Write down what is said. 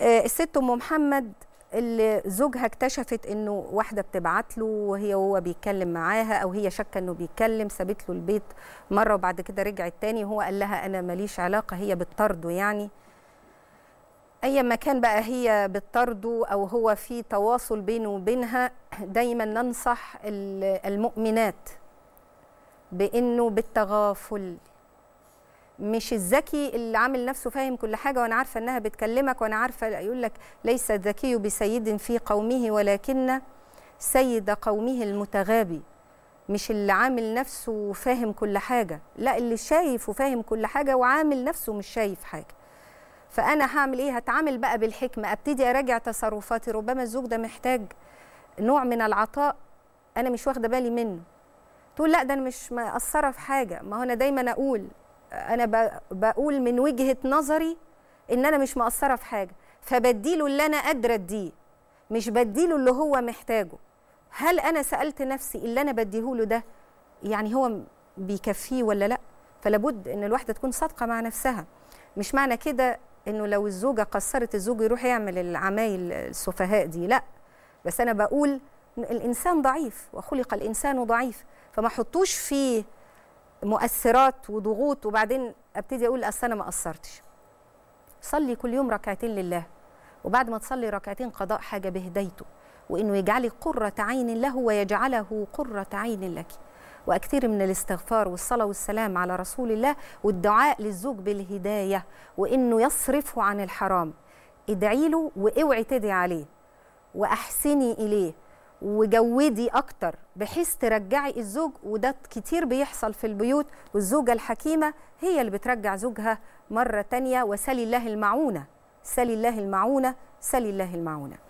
آه، الست ام محمد اللي زوجها اكتشفت انه واحده بتبعت له وهي وهو بيتكلم معاها او هي شاكه انه بيتكلم سابت له البيت مره وبعد كده رجعت تاني وهو قال لها انا ماليش علاقه هي بتطرده يعني اي ما كان بقى هي بتطرده او هو في تواصل بينه وبينها دايما ننصح المؤمنات بانه بالتغافل مش الذكي اللي عامل نفسه فاهم كل حاجه وانا عارفه انها بتكلمك وانا عارفه يقول لك ليس الذكي بسيد في قومه ولكن سيد قومه المتغابي مش اللي عامل نفسه وفاهم كل حاجه لا اللي شايف وفاهم كل حاجه وعامل نفسه مش شايف حاجه فانا هعمل ايه هتعامل بقى بالحكمه ابتدي اراجع تصرفاتي ربما الزوج ده محتاج نوع من العطاء انا مش واخده بالي منه تقول لا ده انا مش مقصره في حاجه ما هو انا دايما اقول انا بقول من وجهه نظري ان انا مش مقصره في حاجه فبديله اللي انا قادره اديه مش بديله اللي هو محتاجه هل انا سالت نفسي اللي انا بديهوله ده يعني هو بيكفيه ولا لا فلابد ان الواحده تكون صادقه مع نفسها مش معنى كده انه لو الزوجه قصرت الزوج يروح يعمل العمايل السفهاء دي لا بس انا بقول الانسان ضعيف وخلق الانسان ضعيف فما حطوش فيه مؤثرات وضغوط وبعدين ابتدي اقول اصل انا ما قصرتش صلي كل يوم ركعتين لله وبعد ما تصلي ركعتين قضاء حاجه بهدايته وانه يجعلي قره عين له ويجعله قره عين لك واكثر من الاستغفار والصلاه والسلام على رسول الله والدعاء للزوج بالهدايه وانه يصرفه عن الحرام ادعي له واوعي تدعي عليه واحسني اليه وجودي اكتر بحيث ترجعي الزوج وده كتير بيحصل في البيوت والزوجه الحكيمه هي اللي بترجع زوجها مره تانية وسلي الله المعونه سلي الله المعونه سلي الله المعونه